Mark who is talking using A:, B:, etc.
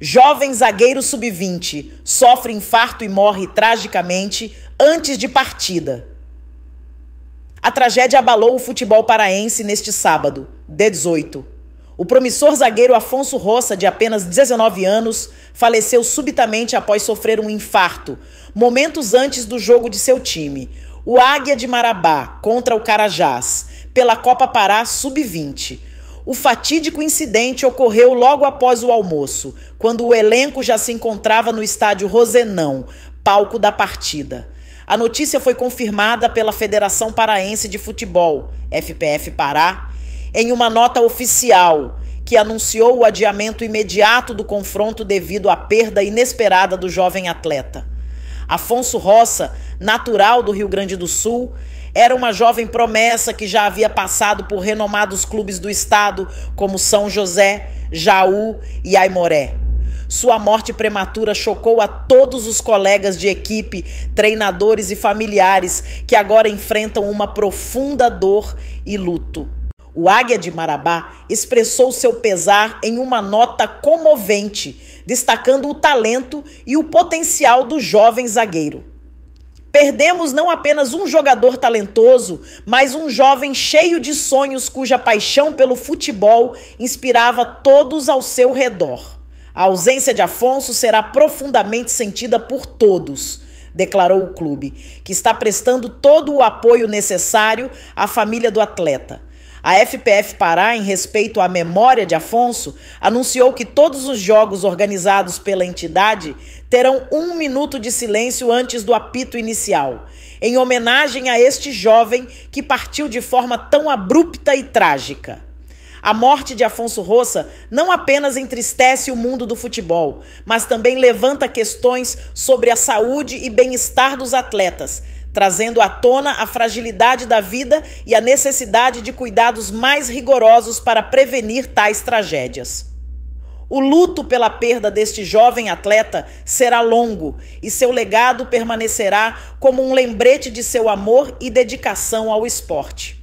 A: Jovem zagueiro sub-20 sofre infarto e morre tragicamente antes de partida. A tragédia abalou o futebol paraense neste sábado, 18. O promissor zagueiro Afonso Roça, de apenas 19 anos, faleceu subitamente após sofrer um infarto, momentos antes do jogo de seu time, o Águia de Marabá, contra o Carajás, pela Copa Pará Sub-20. O fatídico incidente ocorreu logo após o almoço, quando o elenco já se encontrava no estádio Rosenão, palco da partida. A notícia foi confirmada pela Federação Paraense de Futebol, FPF Pará, em uma nota oficial que anunciou o adiamento imediato do confronto devido à perda inesperada do jovem atleta. Afonso Roça, natural do Rio Grande do Sul, era uma jovem promessa que já havia passado por renomados clubes do estado, como São José, Jaú e Aimoré. Sua morte prematura chocou a todos os colegas de equipe, treinadores e familiares que agora enfrentam uma profunda dor e luto. O Águia de Marabá expressou seu pesar em uma nota comovente, destacando o talento e o potencial do jovem zagueiro. Perdemos não apenas um jogador talentoso, mas um jovem cheio de sonhos cuja paixão pelo futebol inspirava todos ao seu redor. A ausência de Afonso será profundamente sentida por todos, declarou o clube, que está prestando todo o apoio necessário à família do atleta. A FPF Pará, em respeito à memória de Afonso, anunciou que todos os jogos organizados pela entidade terão um minuto de silêncio antes do apito inicial, em homenagem a este jovem que partiu de forma tão abrupta e trágica. A morte de Afonso Roça não apenas entristece o mundo do futebol, mas também levanta questões sobre a saúde e bem-estar dos atletas trazendo à tona a fragilidade da vida e a necessidade de cuidados mais rigorosos para prevenir tais tragédias. O luto pela perda deste jovem atleta será longo e seu legado permanecerá como um lembrete de seu amor e dedicação ao esporte.